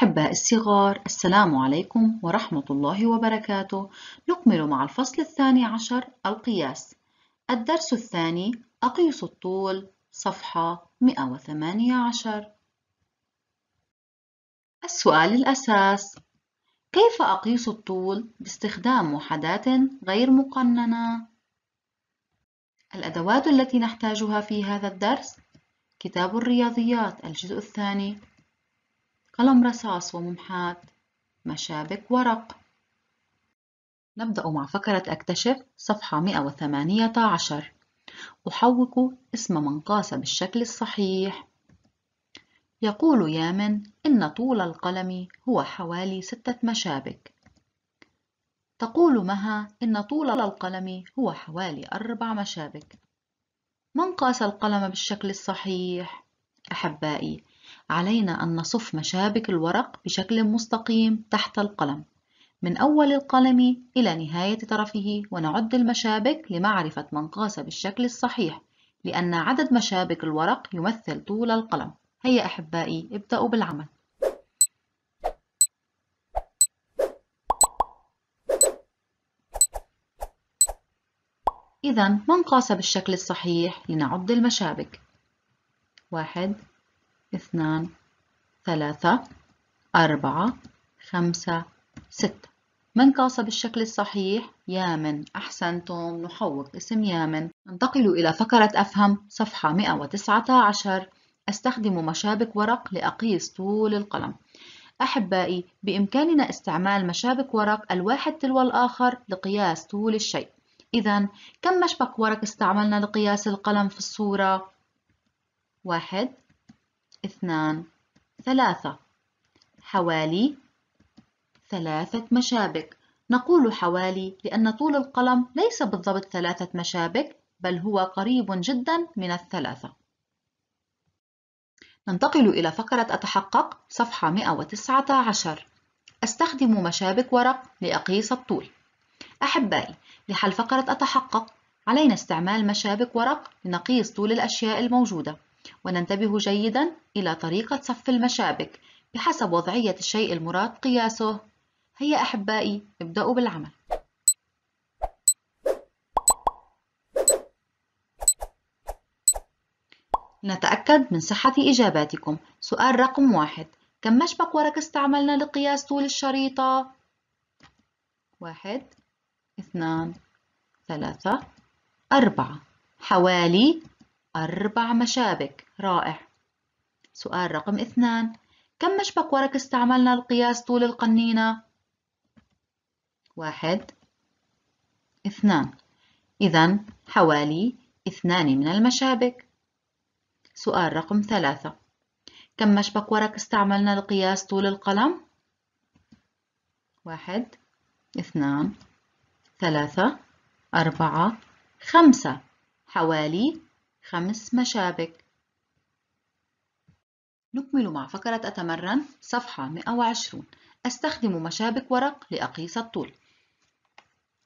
أحباء الصغار السلام عليكم ورحمة الله وبركاته نكمل مع الفصل الثاني عشر القياس الدرس الثاني أقيس الطول صفحة 118 السؤال الأساس كيف أقيس الطول باستخدام وحدات غير مقننة؟ الأدوات التي نحتاجها في هذا الدرس كتاب الرياضيات الجزء الثاني قلم رصاص وممحاة مشابك ورق نبدأ مع فقرة أكتشف صفحة 118 أحوك اسم من قاس بالشكل الصحيح يقول يامن إن طول القلم هو حوالي ستة مشابك تقول مها إن طول القلم هو حوالي أربع مشابك من قاس القلم بالشكل الصحيح؟ أحبائي علينا أن نصف مشابك الورق بشكل مستقيم تحت القلم من أول القلم إلى نهاية طرفه ونعد المشابك لمعرفة من قاس بالشكل الصحيح لأن عدد مشابك الورق يمثل طول القلم هيا أحبائي ابدأوا بالعمل إذا من قاس بالشكل الصحيح لنعد المشابك واحد اثنان ثلاثة أربعة خمسة ستة من قاس بالشكل الصحيح يامن أحسنتم نحوق اسم يامن ننتقل إلى فقرة أفهم صفحة 119 أستخدم مشابك ورق لأقيس طول القلم أحبائي بإمكاننا استعمال مشابك ورق الواحد تلو الآخر لقياس طول الشيء إذا كم مشبك ورق استعملنا لقياس القلم في الصورة؟ واحد اثنان ثلاثة حوالي ثلاثة مشابك نقول حوالي لأن طول القلم ليس بالضبط ثلاثة مشابك بل هو قريب جدا من الثلاثة ننتقل إلى فقرة أتحقق صفحة 119 أستخدم مشابك ورق لأقيس الطول أحبائي لحل فقرة أتحقق علينا استعمال مشابك ورق لنقيس طول الأشياء الموجودة وننتبه جيدا إلى طريقة صف المشابك بحسب وضعية الشيء المراد قياسه هيا أحبائي ابدأوا بالعمل نتأكد من صحة إجاباتكم سؤال رقم واحد كم مشبك ورق استعملنا لقياس طول الشريطة؟ واحد اثنان ثلاثة أربعة حوالي أربع مشابك رائع سؤال رقم اثنان كم مشبك ورق استعملنا لقياس طول القنينة؟ واحد اثنان إذا حوالي اثنان من المشابك سؤال رقم ثلاثة كم مشبك ورق استعملنا لقياس طول القلم؟ واحد اثنان ثلاثة أربعة خمسة حوالي خمس مشابك نكمل مع فقرة أتمرن صفحة 120 أستخدم مشابك ورق لأقيس الطول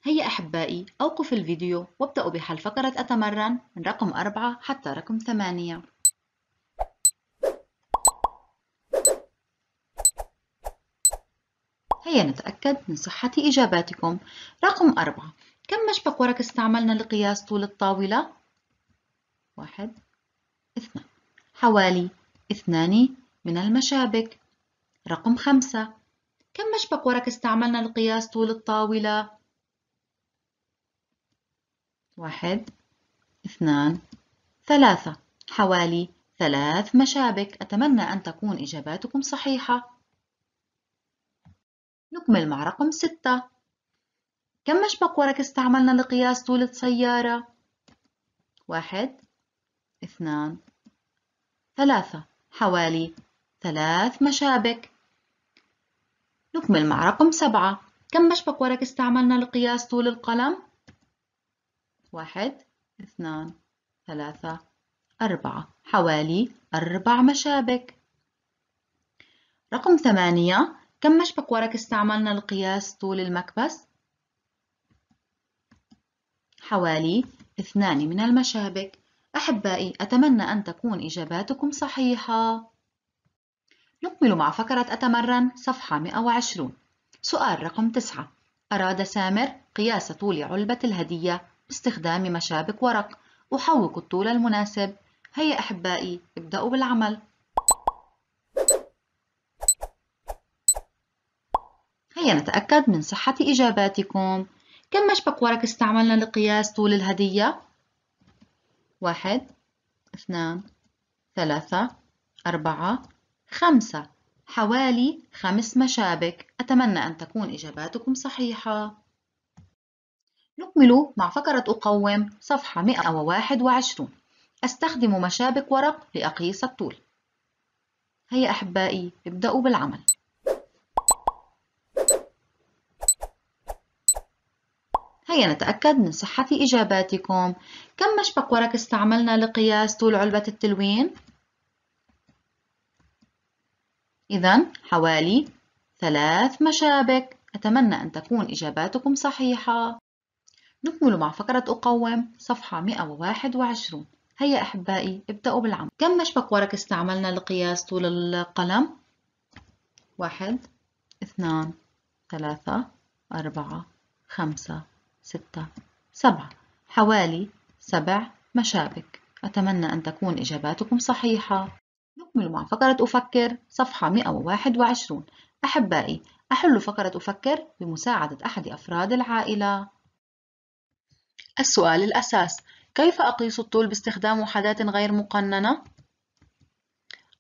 هيا أحبائي أوقف الفيديو وابدأوا بحل فقرة أتمرن من رقم 4 حتى رقم 8 هيا نتأكد من صحة إجاباتكم رقم 4 كم مشبك ورق استعملنا لقياس طول الطاولة؟ واحد اثنان حوالي اثنان من المشابك رقم خمسة كم مشبك ورق استعملنا لقياس طول الطاولة؟ واحد اثنان ثلاثة حوالي ثلاث مشابك أتمنى أن تكون إجاباتكم صحيحة نكمل مع رقم ستة كم مشبك ورق استعملنا لقياس طول السيارة؟ واحد اثنان ثلاثة حوالي ثلاث مشابك نكمل مع رقم سبعة كم مشبك ورق استعملنا لقياس طول القلم؟ واحد اثنان ثلاثة أربعة حوالي أربع مشابك رقم ثمانية كم مشبك ورق استعملنا لقياس طول المكبس؟ حوالي اثنان من المشابك أحبائي أتمنى أن تكون إجاباتكم صحيحة نكمل مع فقرة أتمرن صفحة 120 سؤال رقم 9 أراد سامر قياس طول علبة الهدية باستخدام مشابك ورق أحوك الطول المناسب هيا أحبائي ابدأوا بالعمل هيا نتأكد من صحة إجاباتكم كم مشبك ورق استعملنا لقياس طول الهدية؟ واحد اثنان ثلاثة أربعة خمسة حوالي خمس مشابك أتمنى أن تكون إجاباتكم صحيحة نكمل مع فقرة أقوم صفحة 121 أستخدم مشابك ورق لأقيس الطول هيا أحبائي ابدأوا بالعمل هيا نتأكد من صحة إجاباتكم كم مشبك ورق استعملنا لقياس طول علبة التلوين؟ إذا حوالي ثلاث مشابك أتمنى أن تكون إجاباتكم صحيحة نكمل مع فقرة أقوم صفحة 121 هيا أحبائي ابدأوا بالعمل كم مشبك ورق استعملنا لقياس طول القلم؟ واحد اثنان ثلاثة أربعة خمسة ستة سبعة حوالي سبع مشابك أتمنى أن تكون إجاباتكم صحيحة نكمل مع فقرة أفكر صفحة 121 أحبائي أحل فقرة أفكر بمساعدة أحد أفراد العائلة السؤال الأساس كيف أقيس الطول باستخدام وحدات غير مقننة؟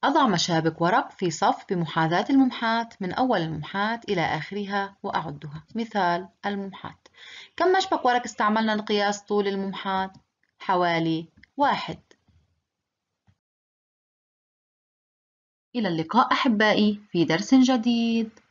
أضع مشابك ورق في صف بمحاذاة الممحات من أول الممحات إلى آخرها وأعدها مثال الممحات كم مشبك ورق استعملنا لقياس طول الممحات؟ حوالي واحد إلى اللقاء أحبائي في درس جديد